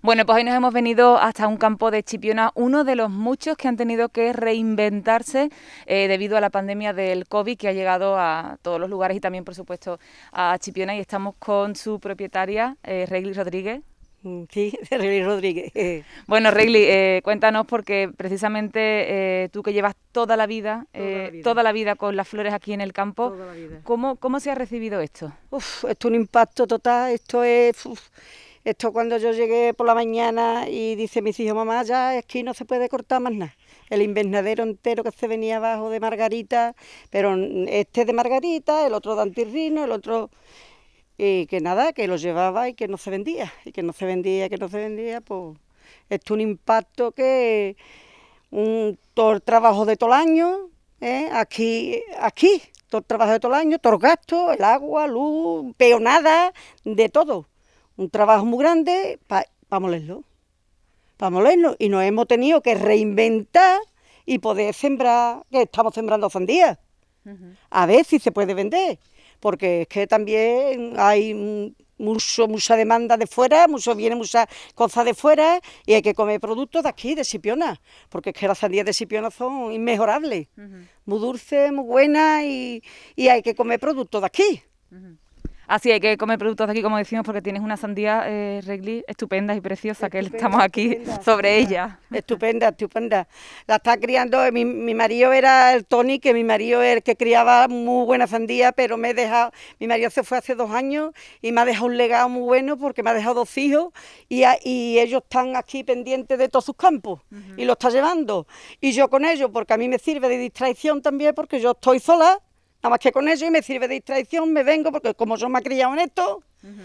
Bueno, pues hoy nos hemos venido hasta un campo de Chipiona, uno de los muchos que han tenido que reinventarse eh, debido a la pandemia del COVID que ha llegado a todos los lugares y también, por supuesto, a Chipiona. Y estamos con su propietaria, eh, Rodríguez. Mm, sí, Regli Rodríguez. Bueno, Regli, eh, cuéntanos porque precisamente eh, tú que llevas toda la vida, toda, la vida. con las flores aquí en el campo, ¿cómo, ¿cómo se ha recibido esto? Uf, esto es un impacto total, esto es... Esto cuando yo llegué por la mañana y dice mis hijos, mamá, ya es que no se puede cortar más nada. El invernadero entero que se venía abajo de Margarita, pero este de Margarita, el otro de Antirrino, el otro... Y que nada, que lo llevaba y que no se vendía, y que no se vendía, que no se vendía, pues... Esto un impacto que... Un, todo el trabajo de todo el año, ¿eh? aquí, aquí, todo el trabajo de todo el año, todo el gasto, el agua, luz, peonada, de todo un trabajo muy grande para pa molerlo. Para molerlo. Y nos hemos tenido que reinventar y poder sembrar, que estamos sembrando sandías... A ver si se puede vender. Porque es que también hay mucho, mucha demanda de fuera, mucho viene mucha cosa de fuera y hay que comer productos de aquí, de Sipiona, porque es que las sandías de Sipiona son inmejorables, muy dulces, muy buenas y, y, hay que comer productos de aquí. Así hay que comer productos de aquí, como decimos, porque tienes una sandía, eh, Regli, estupenda y preciosa, que estamos aquí sobre ella. Estupenda, estupenda. La está criando, eh, mi, mi, marido era el Tony, que mi marido era el que criaba muy buena sandía, pero me he mi marido se fue hace dos años y me ha dejado un legado muy bueno porque me ha dejado dos hijos y, ellos están aquí pendientes de todos sus campos y lo está llevando. Y yo con ellos, porque a mí me sirve de distracción también, porque yo estoy sola Nada más que con eso y me sirve de distracción, me vengo, porque como yo me he criado en esto,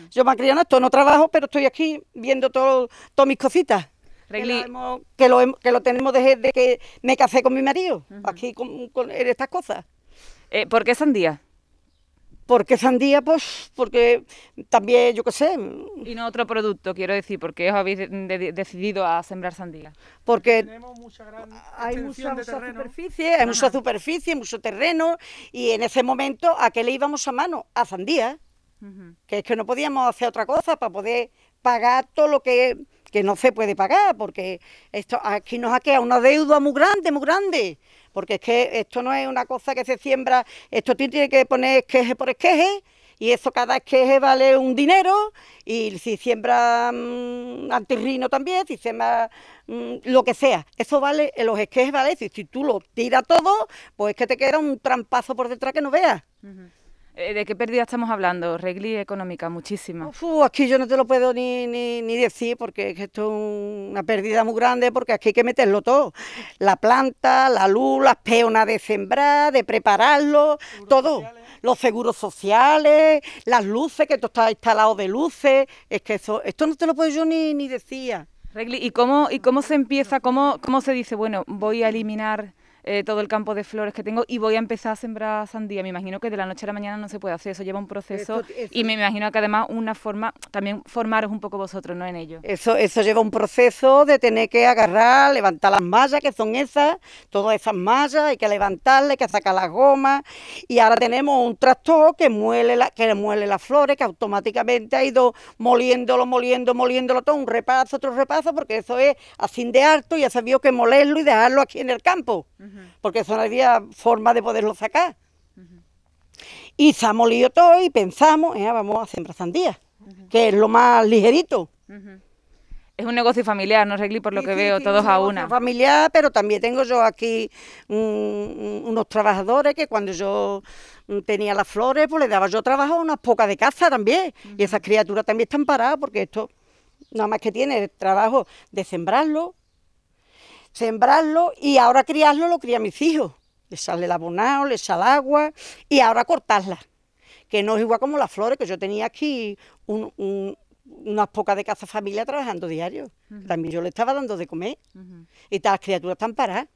yo me he criado esto, no trabajo, pero estoy aquí viendo todo, todas mis cositas. Que lo, que, lo, tenemos desde que me casé con mi marido, aquí con, estas cosas. Eh, ¿Por qué sandía? ¿Por qué sandía? Pues porque también, yo qué sé. Y no otro producto, quiero decir, porque os habéis decidido a sembrar sandía. Porque Tenemos mucha gran hay mucha, superficie, hay mucha superficie, mucho terreno, y en ese momento, ¿a qué le íbamos a mano? A sandía. Que es que no podíamos hacer otra cosa para poder pagar todo lo que que no se puede pagar, porque esto aquí nos ha quedado una deuda muy grande, muy grande, porque es que esto no es una cosa que se siembra, esto tiene que poner esqueje por esqueje, y eso cada esqueje vale un dinero, y si siembra mm, antirrino también, si siembra mm, lo que sea, eso vale, los esquejes vale, si, si tú lo tiras todo, pues es que te queda un trampazo por detrás que no veas. Eh, ¿De qué pérdida estamos hablando? Regli económica, muchísima. Uf, aquí yo no te lo puedo ni, ni, decir porque esto es una pérdida muy grande porque aquí hay que meterlo todo. La planta, la luz, las peonas de sembrar, de prepararlo, todo. Los seguros sociales, las luces, que esto está instalado de luces. Es que eso, esto no te lo puedo yo ni, ni decir. Regli, ¿y cómo, ¿y cómo se empieza? ¿Cómo, ¿Cómo se dice, bueno, voy a eliminar eh, todo el campo de flores que tengo y voy a empezar a sembrar sandía. Me imagino que de la noche a la mañana no se puede hacer, eso lleva un proceso y me imagino que además una forma, también formaros un poco vosotros, ¿no? En ello. Eso, eso lleva un proceso de tener que agarrar, levantar las mallas, que son esas, todas esas mallas, hay que levantarle, hay que sacar las gomas y ahora tenemos un tractor que muele, la, que muele las flores, que automáticamente ha ido moliéndolo, moliendo, moliéndolo todo, un repaso, otro repaso, porque eso es así de alto... ya ha sabido que molerlo y dejarlo aquí en el campo porque eso no había forma de poderlo sacar. Y se molido todo y pensamos, eh, vamos a sembrar sandía, que es lo más ligerito. Es un negocio familiar, ¿no, Regli? Por lo que veo, todos a una. Familiar, pero también tengo yo aquí unos trabajadores que cuando yo mm, tenía las flores, pues le daba yo trabajo a unas pocas de caza también. Y esas criaturas también están paradas porque esto, nada más que tiene el trabajo de sembrarlo, sembrarlo y ahora criarlo lo crían mis hijos. Le sale el abonado, le sale agua y ahora cortarla, que no es igual como las flores, que yo tenía aquí unas pocas de caza familia trabajando diario. También yo le estaba dando de comer y y las criaturas están paradas.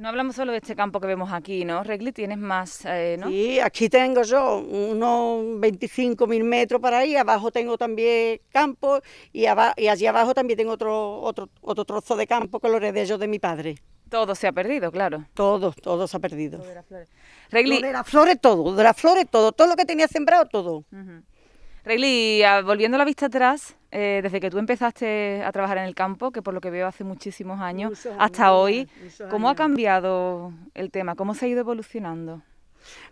No hablamos solo de este campo que vemos aquí, ¿no? Regli, tienes más, eh, ¿no? Sí, aquí tengo yo unos 25.000 metros para ahí, abajo tengo también campo y, allí abajo también tengo otro, otro, otro trozo de campo que lo heredé yo de mi padre. Todo se ha perdido, claro. Todo, todo se ha perdido. Todo de las flores. todo, de las flores todo, todo lo que tenía sembrado todo. Rayleigh, ah, volviendo la vista atrás, eh, desde que tú empezaste a trabajar en el campo, que por lo que veo hace muchísimos años, hasta hoy, ¿cómo ha cambiado el tema? ¿Cómo se ha ido evolucionando?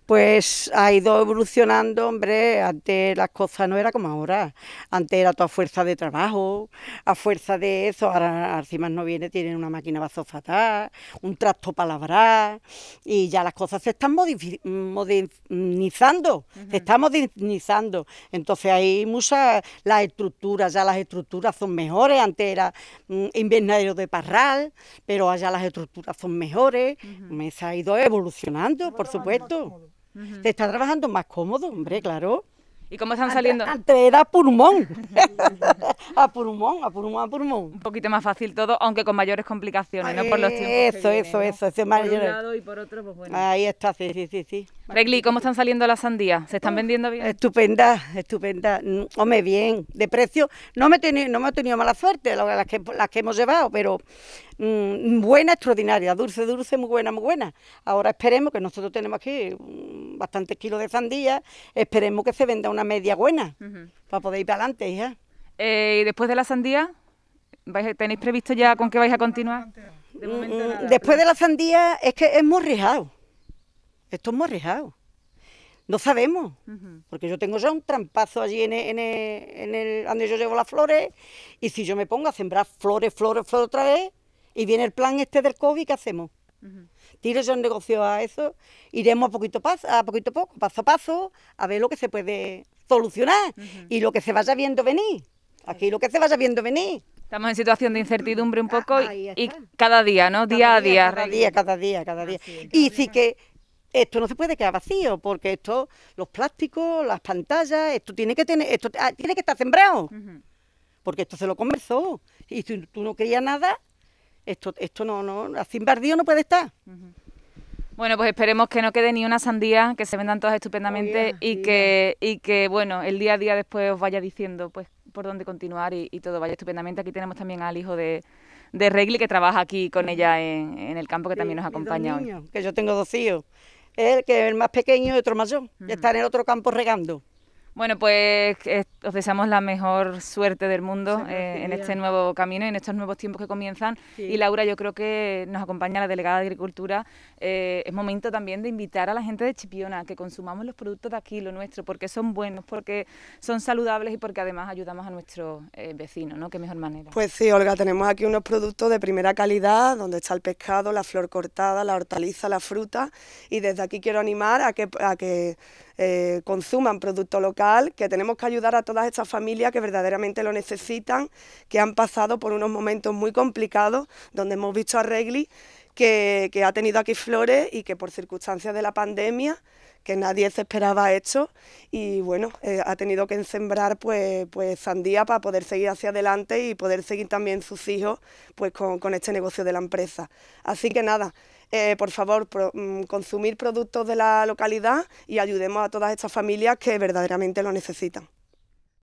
pues ha ido evolucionando, hombre, antes las cosas no eran como ahora, antes era toda fuerza de trabajo, a fuerza de eso, ahora encima no viene, tienen una máquina bazofatada, un tracto palabra y ya las cosas se están modernizando, se están modernizando, entonces ahí muchas, las estructuras, ya las estructuras son mejores, antes era mm, invernadero de parral, pero allá las estructuras son mejores, se ha ido evolucionando, por supuesto. Te está trabajando más cómodo, hombre, claro. ¿Y cómo están saliendo? Antes era pulmón. a pulmón, a pulmón, a pulmón. Un poquito más fácil todo, aunque con mayores complicaciones, ¿no? Por los tiempos. Eso, eso, eso, Por un lado y por otro, pues bueno. Ahí está, sí, sí, sí. sí. Regli, ¿cómo están saliendo las sandías? ¿Se están vendiendo bien? Estupenda, estupenda. Mm, hombre, bien. De precio, no me, no me he tenido mala suerte las que, hemos llevado, pero mm, buena, extraordinaria. Dulce, dulce, muy buena, muy buena. Ahora esperemos que nosotros tenemos aquí... Mm, bastantes kilos de sandía. Esperemos que se venda una media buena para poder ir para adelante, eh, ¿Y después de la sandía? ¿Tenéis previsto ya con qué vais a continuar? Mm, mm, después de la sandía es que es rejado Esto es rejado No sabemos, porque yo tengo ya un trampazo allí e, e, en el, donde yo llevo las flores y si yo me pongo a sembrar flores, flores, flores otra vez y viene el plan este del COVID, ¿qué hacemos? yo un negocio a eso, iremos a poquito, paso, a poquito poco, paso a paso, a ver lo que se puede solucionar y lo que se vaya viendo venir. Aquí lo que se vaya viendo venir. Estamos en situación de incertidumbre un ah, poco y cada día, ¿no? día a día. Cada día, cada ah, día, cada día. y sí que esto no se puede quedar vacío, porque esto, los plásticos, las pantallas, esto tiene que tener, esto ah, tiene que estar sembrado. Porque esto se lo conversó. Y si tú no querías nada, esto, esto no, no, sin bardío no puede estar. Bueno, pues esperemos que no quede ni una sandía, que se vendan todas estupendamente y, Que, y que, bueno, el día a día después os vaya diciendo pues por dónde continuar y, todo vaya estupendamente. Aquí tenemos también al hijo de, de Regli que trabaja aquí con ella en, el campo, que también nos acompaña hoy. Que yo tengo dos hijos, el que es el más pequeño y otro mayor, uh está en el otro campo regando. Bueno, pues eh, os deseamos la mejor suerte del mundo eh, en este nuevo camino y en estos nuevos tiempos que comienzan. Y Laura, yo creo que nos acompaña la delegada de Agricultura. Eh, es momento también de invitar a la gente de Chipiona que consumamos los productos de aquí, lo nuestro, porque son buenos, porque son saludables y porque además ayudamos a nuestros vecinos, ¿no? Qué mejor manera. Pues sí, Olga, tenemos aquí unos productos de primera calidad, donde está el pescado, la flor cortada, la hortaliza, la fruta. Y desde aquí quiero animar a que, a que consuman productos locales que tenemos que ayudar a todas estas familias que verdaderamente lo necesitan, que han pasado por unos momentos muy complicados, donde hemos visto a Regli que, ha tenido aquí flores y que por circunstancias de la pandemia que nadie se esperaba esto y bueno, eh, ha tenido que sembrar pues, pues, sandía para poder seguir hacia adelante y poder seguir también sus hijos pues con este negocio de la empresa. Así que nada, eh, por favor, mm, consumir productos de la localidad y ayudemos a todas estas familias que verdaderamente lo necesitan.